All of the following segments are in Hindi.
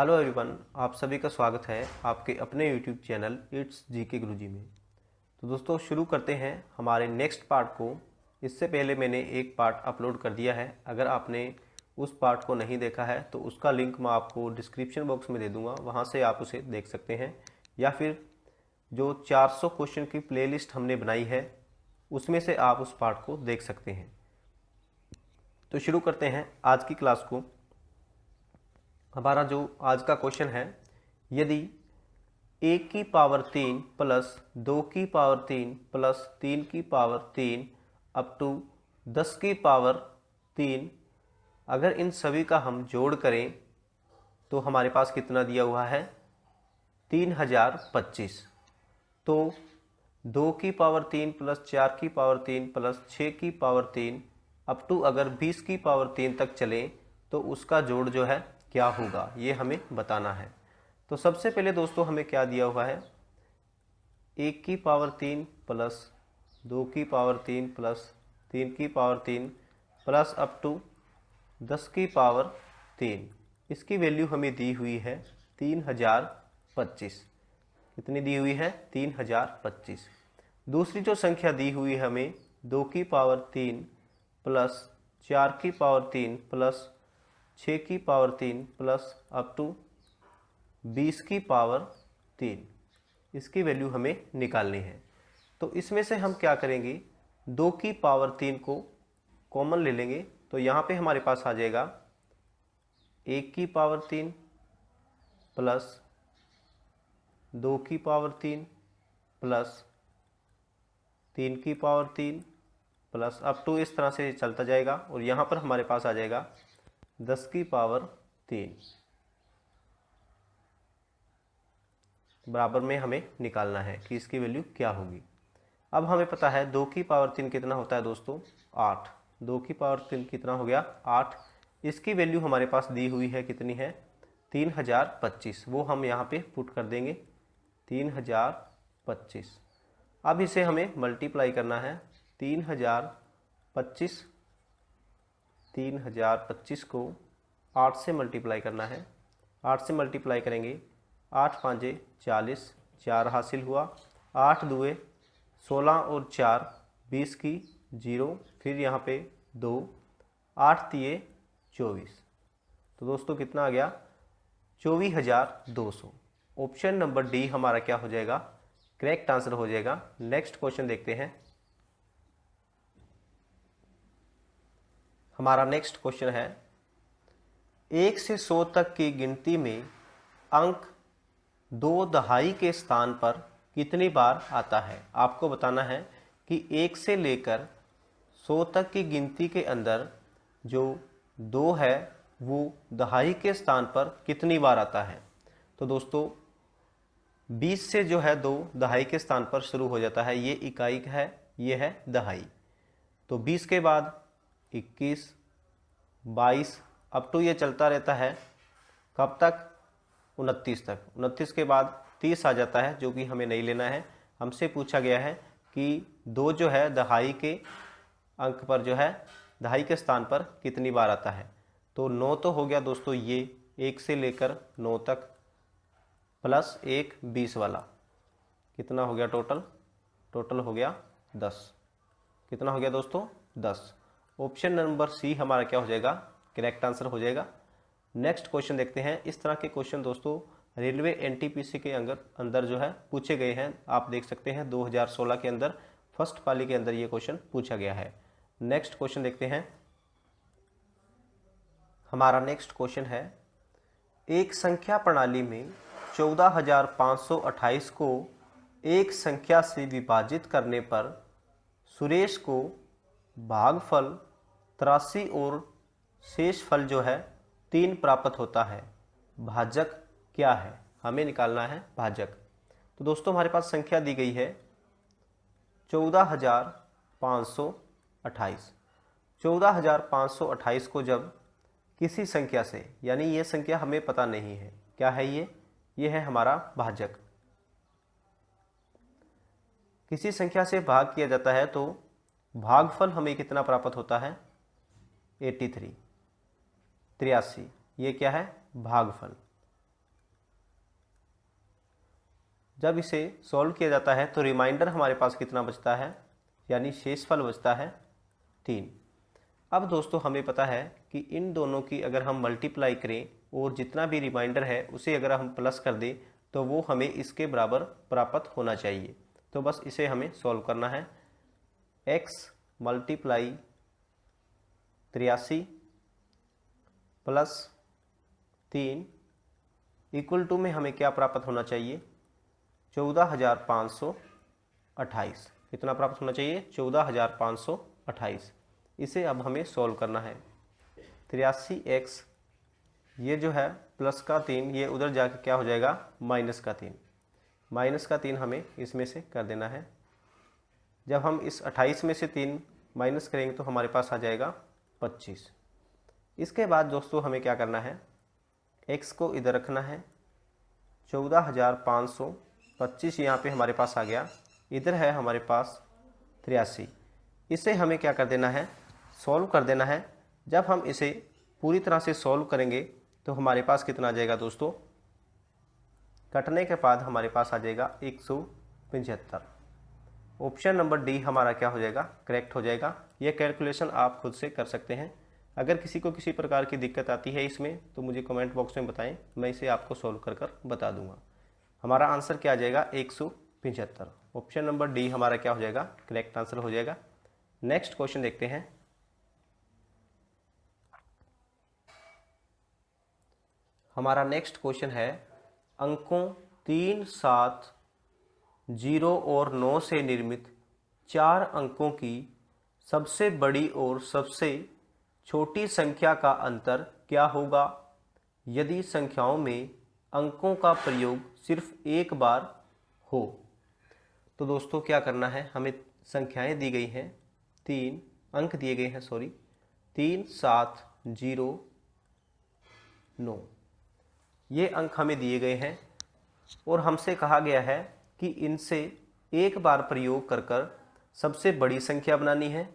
हेलो एवरीवन आप सभी का स्वागत है आपके अपने यूट्यूब चैनल इट्स जी के गुरु जी में तो दोस्तों शुरू करते हैं हमारे नेक्स्ट पार्ट को इससे पहले मैंने एक पार्ट अपलोड कर दिया है अगर आपने उस पार्ट को नहीं देखा है तो उसका लिंक मैं आपको डिस्क्रिप्शन बॉक्स में दे दूंगा वहाँ से आप उसे देख सकते हैं या फिर जो चार क्वेश्चन की प्ले हमने बनाई है उसमें से आप उस पार्ट को देख सकते हैं तो शुरू करते हैं आज की क्लास को हमारा जो आज का क्वेश्चन है यदि एक की पावर तीन प्लस दो की पावर तीन प्लस तीन की पावर तीन अप टू दस की पावर तीन अगर इन सभी का हम जोड़ करें तो हमारे पास कितना दिया हुआ है तीन हजार पच्चीस तो दो की पावर तीन प्लस चार की पावर तीन प्लस छः की पावर तीन अप टू अगर बीस की पावर तीन तक चलें तो उसका जोड़ जो है क्या होगा ये हमें बताना है तो सबसे पहले दोस्तों हमें क्या दिया हुआ है एक की पावर तीन प्लस दो की पावर तीन प्लस तीन की पावर तीन प्लस अप टू दस की पावर तीन इसकी वैल्यू हमें दी हुई है तीन हज़ार पच्चीस कितनी दी हुई है तीन हज़ार पच्चीस दूसरी जो संख्या दी हुई है हमें दो की पावर तीन प्लस चार की पावर तीन प्लस छः की पावर तीन प्लस अप टू बीस की पावर तीन इसकी वैल्यू हमें निकालनी है तो इसमें से हम क्या करेंगे दो की पावर तीन को कॉमन ले लेंगे तो यहाँ पे हमारे पास आ जाएगा एक की पावर तीन प्लस दो की पावर तीन प्लस तीन की पावर तीन प्लस अप टू इस तरह से चलता जाएगा और यहाँ पर हमारे पास आ जाएगा दस की पावर तीन बराबर में हमें निकालना है कि इसकी वैल्यू क्या होगी अब हमें पता है दो की पावर तीन कितना होता है दोस्तों आठ दो की पावर तीन कितना हो गया आठ इसकी वैल्यू हमारे पास दी हुई है कितनी है तीन हजार पच्चीस वो हम यहाँ पे पुट कर देंगे तीन हजार पच्चीस अब इसे हमें मल्टीप्लाई करना है तीन हजार पच्चीस तीन हज़ार पच्चीस को आठ से मल्टीप्लाई करना है आठ से मल्टीप्लाई करेंगे आठ पाँचे चालीस चार हासिल हुआ आठ दुए सोलह और चार बीस की जीरो फिर यहाँ पे दो आठ तीए चौबीस तो दोस्तों कितना आ गया चौबीस हज़ार दो सौ ऑप्शन नंबर डी हमारा क्या हो जाएगा करेक्ट आंसर हो जाएगा नेक्स्ट क्वेश्चन देखते हैं हमारा नेक्स्ट क्वेश्चन है एक से सौ तक की गिनती में अंक दो दहाई के स्थान पर कितनी बार आता है आपको बताना है कि एक से लेकर सौ तक की गिनती के अंदर जो दो है वो दहाई के स्थान पर कितनी बार आता है तो दोस्तों बीस से जो है दो दहाई के स्थान पर शुरू हो जाता है ये इकाई है ये है दहाई तो बीस के बाद इक्कीस बाईस अप टू तो ये चलता रहता है कब तक उनतीस तक उनतीस के बाद तीस आ जाता है जो कि हमें नहीं लेना है हमसे पूछा गया है कि दो जो है दहाई के अंक पर जो है दहाई के स्थान पर कितनी बार आता है तो नौ तो हो गया दोस्तों ये एक से लेकर नौ तक प्लस एक बीस वाला कितना हो गया टोटल टोटल हो गया दस कितना हो गया दोस्तों दस ऑप्शन नंबर सी हमारा क्या हो जाएगा करेक्ट आंसर हो जाएगा नेक्स्ट क्वेश्चन देखते हैं इस तरह के क्वेश्चन दोस्तों रेलवे एनटीपीसी के अंदर अंदर जो है पूछे गए हैं आप देख सकते हैं 2016 के अंदर फर्स्ट पाली के अंदर ये क्वेश्चन पूछा गया है नेक्स्ट क्वेश्चन देखते हैं हमारा नेक्स्ट क्वेश्चन है एक संख्या प्रणाली में चौदह को एक संख्या से विभाजित करने पर सुरेश को भागफल त्रासी और शेष फल जो है तीन प्राप्त होता है भाजक क्या है हमें निकालना है भाजक तो दोस्तों हमारे पास संख्या दी गई है चौदह हजार पाँच सौ अट्ठाईस चौदह हजार पाँच सौ अट्ठाईस को जब किसी संख्या से यानी ये संख्या हमें पता नहीं है क्या है ये ये है हमारा भाजक किसी संख्या से भाग किया जाता है तो भागफल हमें कितना प्राप्त होता है एट्टी थ्री त्रियासी ये क्या है भागफल जब इसे सॉल्व किया जाता है तो रिमाइंडर हमारे पास कितना बचता है यानी शेषफल बचता है तीन अब दोस्तों हमें पता है कि इन दोनों की अगर हम मल्टीप्लाई करें और जितना भी रिमाइंडर है उसे अगर हम प्लस कर दें तो वो हमें इसके बराबर प्राप्त होना चाहिए तो बस इसे हमें सॉल्व करना है एक्स मल्टीप्लाई त्रियासी प्लस तीन इक्वल टू में हमें क्या प्राप्त होना चाहिए चौदह हज़ार पाँच सौ अट्ठाईस कितना प्राप्त होना चाहिए चौदह हज़ार पाँच सौ अट्ठाईस इसे अब हमें सॉल्व करना है त्रियासी एक्स ये जो है प्लस का तीन ये उधर जाके क्या हो जाएगा माइनस का तीन माइनस का तीन हमें इसमें से कर देना है जब हम इस अट्ठाईस में से तीन माइनस करेंगे तो हमारे पास आ जाएगा पच्चीस इसके बाद दोस्तों हमें क्या करना है एक्स को इधर रखना है चौदह हज़ार पाँच सौ पच्चीस यहाँ पर हमारे पास आ गया इधर है हमारे पास तिरासी इसे हमें क्या कर देना है सॉल्व कर देना है जब हम इसे पूरी तरह से सॉल्व करेंगे तो हमारे पास कितना आ जाएगा दोस्तों कटने के बाद हमारे पास आ जाएगा एक सौ पचहत्तर ऑप्शन नंबर डी हमारा क्या हो जाएगा करेक्ट हो जाएगा यह कैलकुलेशन आप खुद से कर सकते हैं अगर किसी को किसी प्रकार की दिक्कत आती है इसमें तो मुझे कमेंट बॉक्स में बताएं मैं इसे आपको सॉल्व कर कर बता दूंगा हमारा आंसर क्या आ जाएगा एक ऑप्शन नंबर डी हमारा क्या हो जाएगा करेक्ट आंसर हो जाएगा नेक्स्ट क्वेश्चन देखते हैं हमारा नेक्स्ट क्वेश्चन है अंकों तीन सात जीरो और नौ से निर्मित चार अंकों की सबसे बड़ी और सबसे छोटी संख्या का अंतर क्या होगा यदि संख्याओं में अंकों का प्रयोग सिर्फ एक बार हो तो दोस्तों क्या करना है हमें संख्याएं दी गई हैं तीन अंक दिए गए हैं सॉरी तीन सात जीरो नौ ये अंक हमें दिए गए हैं और हमसे कहा गया है कि इनसे एक बार प्रयोग कर कर सबसे बड़ी संख्या बनानी है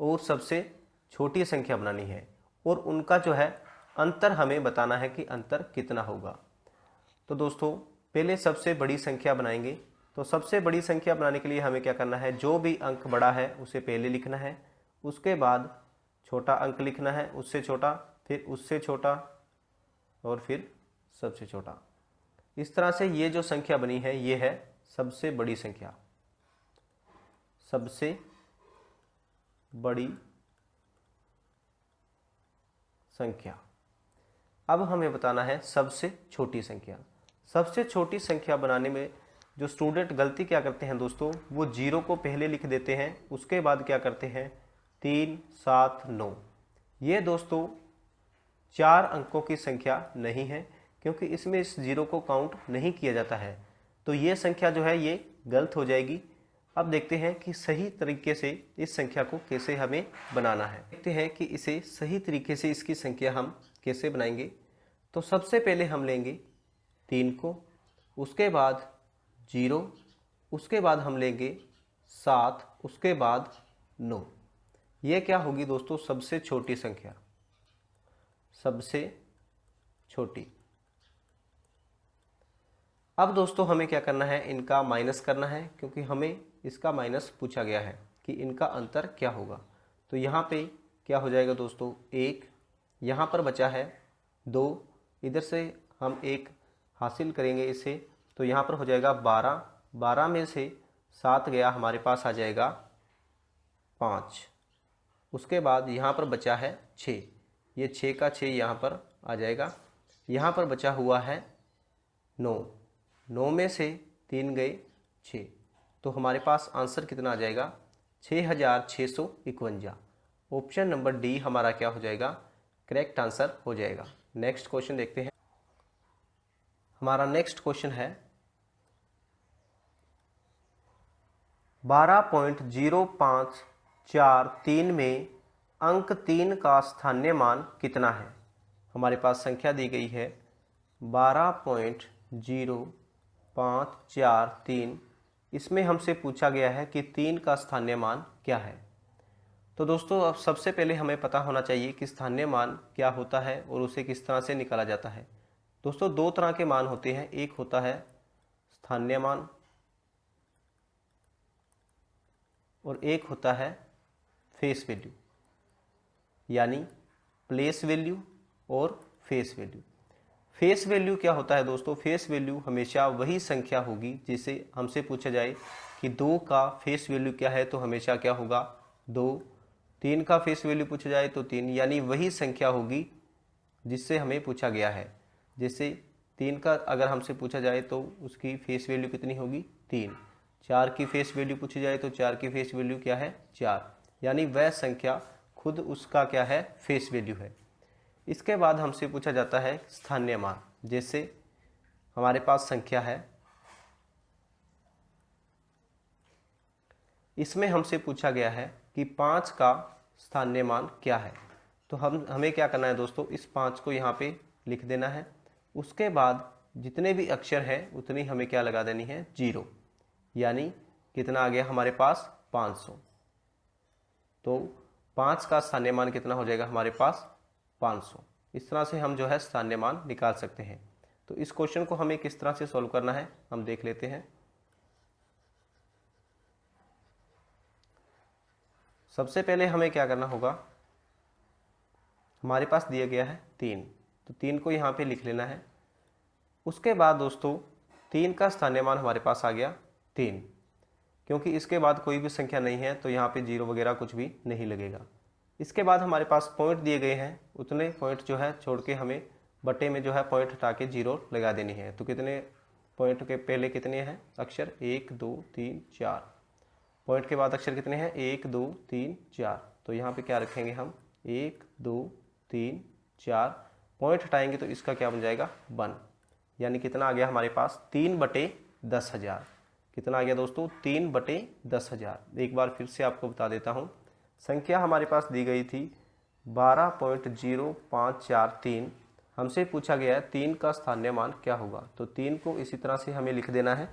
और सबसे छोटी संख्या बनानी है और उनका जो है अंतर हमें बताना है कि अंतर कितना होगा तो दोस्तों पहले सबसे बड़ी संख्या बनाएंगे तो सबसे बड़ी संख्या बनाने के लिए हमें क्या करना है जो भी अंक बड़ा है उसे पहले लिखना है उसके बाद छोटा अंक लिखना है उससे छोटा फिर उससे छोटा और फिर सबसे छोटा इस तरह से ये जो संख्या बनी है ये है सबसे बड़ी संख्या सबसे बड़ी संख्या अब हमें बताना है सबसे छोटी संख्या सबसे छोटी संख्या बनाने में जो स्टूडेंट गलती क्या करते हैं दोस्तों वो जीरो को पहले लिख देते हैं उसके बाद क्या करते हैं तीन सात नौ ये दोस्तों चार अंकों की संख्या नहीं है क्योंकि इसमें इस जीरो को काउंट नहीं किया जाता है तो ये संख्या जो है ये गलत हो जाएगी अब देखते हैं कि सही तरीके से इस संख्या को कैसे हमें बनाना है देखते हैं कि इसे सही तरीके से इसकी संख्या हम कैसे बनाएंगे तो सबसे पहले हम लेंगे तीन को उसके बाद जीरो उसके बाद हम लेंगे सात उसके बाद नौ ये क्या होगी दोस्तों सबसे छोटी संख्या सबसे छोटी अब दोस्तों हमें क्या करना है इनका माइनस करना है क्योंकि हमें इसका माइनस पूछा गया है कि इनका अंतर क्या होगा तो यहाँ पे क्या हो जाएगा दोस्तों एक यहाँ पर बचा है दो इधर से हम एक हासिल करेंगे इसे तो यहाँ पर हो जाएगा बारह बारह में से सात गया हमारे पास आ जाएगा पाँच उसके बाद यहाँ पर बचा है छः ये छः का छः यहाँ पर आ जाएगा यहाँ पर बचा हुआ है नौ नौ में से तीन गए छः तो हमारे पास आंसर कितना आ जाएगा छः हज़ार छः सौ इकवंजा ऑप्शन नंबर डी हमारा क्या हो जाएगा करेक्ट आंसर हो जाएगा नेक्स्ट क्वेश्चन देखते हैं हमारा नेक्स्ट क्वेश्चन है बारह पॉइंट जीरो पाँच चार तीन में अंक तीन का स्थानीय मान कितना है हमारे पास संख्या दी गई है बारह पॉइंट जीरो पाँच चार तीन इसमें हमसे पूछा गया है कि तीन का स्थानीय मान क्या है तो दोस्तों अब सबसे पहले हमें पता होना चाहिए कि स्थानीय मान क्या होता है और उसे किस तरह से निकाला जाता है दोस्तों दो तरह के मान होते हैं एक होता है स्थानीय मान और एक होता है फेस वैल्यू यानी प्लेस वैल्यू और फेस वैल्यू फेस वैल्यू क्या होता है दोस्तों फेस वैल्यू हमेशा वही संख्या होगी जिसे हमसे पूछा जाए कि दो का फेस वैल्यू क्या है तो हमेशा क्या होगा दो तीन का फेस वैल्यू पूछा जाए तो तीन यानी वही संख्या होगी जिससे हमें पूछा गया है जैसे तीन का अगर हमसे पूछा जाए तो उसकी फेस वैल्यू कितनी होगी तीन चार की फेस वैल्यू पूछी जाए तो चार की फेस वैल्यू क्या है चार यानी वह संख्या खुद उसका क्या है फेस वैल्यू है इसके बाद हमसे पूछा जाता है स्थानीय मान जैसे हमारे पास संख्या है इसमें हमसे पूछा गया है कि पाँच का स्थानीय मान क्या है तो हम हमें क्या करना है दोस्तों इस पाँच को यहाँ पे लिख देना है उसके बाद जितने भी अक्षर हैं उतनी हमें क्या लगा देनी है जीरो यानी कितना आ गया हमारे पास 500 तो पाँच का स्थानीय मान कितना हो जाएगा हमारे पास 500 इस तरह से हम जो है स्थान्यमान मान निकाल सकते हैं तो इस क्वेश्चन को हमें किस तरह से सॉल्व करना है हम देख लेते हैं सबसे पहले हमें क्या करना होगा हमारे पास दिया गया है तीन तो तीन को यहाँ पे लिख लेना है उसके बाद दोस्तों तीन का स्थान्यमान मान हमारे पास आ गया तीन क्योंकि इसके बाद कोई भी संख्या नहीं है तो यहाँ पे जीरो वगैरह कुछ भी नहीं लगेगा इसके बाद हमारे पास पॉइंट दिए गए हैं उतने पॉइंट जो है छोड़ के हमें बटे में जो है पॉइंट हटा के जीरो लगा देनी है तो कितने पॉइंट के पहले कितने हैं अक्षर एक दो तीन चार पॉइंट के बाद अक्षर कितने हैं एक दो तीन चार तो यहाँ पे क्या रखेंगे हम एक दो तीन चार पॉइंट हटाएंगे तो इसका क्या बन जाएगा वन यानी कितना आ गया हमारे पास तीन बटे दस हज़ार कितना आ गया दोस्तों तीन बटे दस हज़ार एक बार फिर से आपको बता देता हूँ संख्या हमारे पास दी गई थी बारह पॉइंट जीरो पाँच चार तीन हमसे पूछा गया है तीन का स्थानीय मान क्या होगा तो तीन को इसी तरह से हमें लिख देना है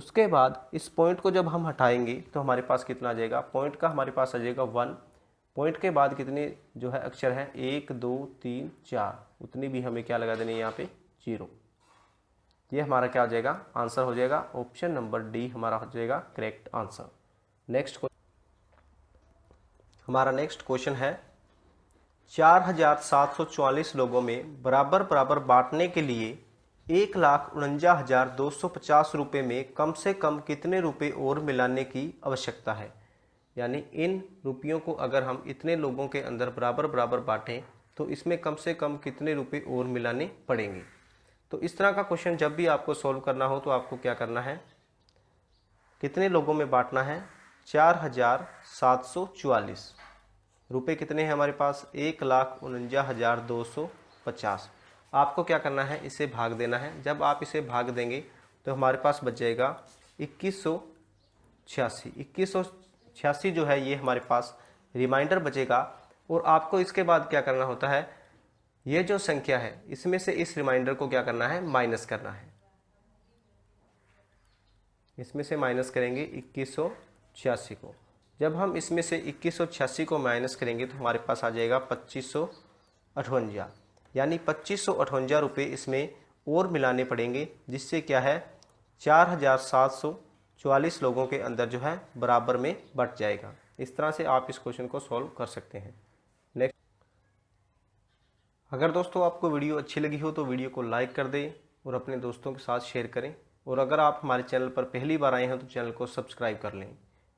उसके बाद इस पॉइंट को जब हम हटाएंगे तो हमारे पास कितना आ जाएगा पॉइंट का हमारे पास आ जाएगा वन पॉइंट के बाद कितने जो है अक्षर हैं एक दो तीन चार उतनी भी हमें क्या लगा देनी है यहाँ पे जीरो ये हमारा क्या आ जाएगा आंसर हो जाएगा ऑप्शन नंबर डी हमारा हो जाएगा करेक्ट आंसर नेक्स्ट क्वेश्चन हमारा नेक्स्ट क्वेश्चन है चार हजार सात सौ चौवालीस लोगों में बराबर बराबर बांटने के लिए एक लाख उनंजा हजार दो सौ पचास रुपये में कम से कम कितने रुपए और मिलाने की आवश्यकता है यानी इन रुपयों को अगर हम इतने लोगों के अंदर बराबर बराबर बांटें तो इसमें कम से कम कितने रुपए और मिलाने पड़ेंगे तो इस तरह का क्वेश्चन जब भी आपको सॉल्व करना हो तो आपको क्या करना है कितने लोगों में बांटना है चार हजार सात सौ चवालीस रुपए कितने हैं हमारे पास एक लाख उनंजा हज़ार दो सौ पचास आपको क्या करना है इसे भाग देना है जब आप इसे भाग देंगे तो हमारे पास बच जाएगा इक्कीस सौ छियासी इक्कीस सौ छियासी जो है ये हमारे पास रिमाइंडर बचेगा और आपको इसके बाद क्या करना होता है ये जो संख्या है इसमें से इस रिमाइंडर को क्या करना है माइनस करना है इसमें से माइनस करेंगे इक्कीस सौ छियासी को जब हम इसमें से इक्कीस को माइनस करेंगे तो हमारे पास आ जाएगा पच्चीस सौ अठवंजा यानी पच्चीस सौ अठवंजा रुपये इसमें और मिलाने पड़ेंगे जिससे क्या है चार हज़ार सात सौ चवालीस लोगों के अंदर जो है बराबर में बट जाएगा इस तरह से आप इस क्वेश्चन को सॉल्व कर सकते हैं नेक्स्ट अगर दोस्तों आपको वीडियो अच्छी लगी हो तो वीडियो को लाइक कर दें और अपने दोस्तों के साथ शेयर करें और अगर आप हमारे चैनल पर पहली बार आए हैं तो चैनल को सब्सक्राइब कर लें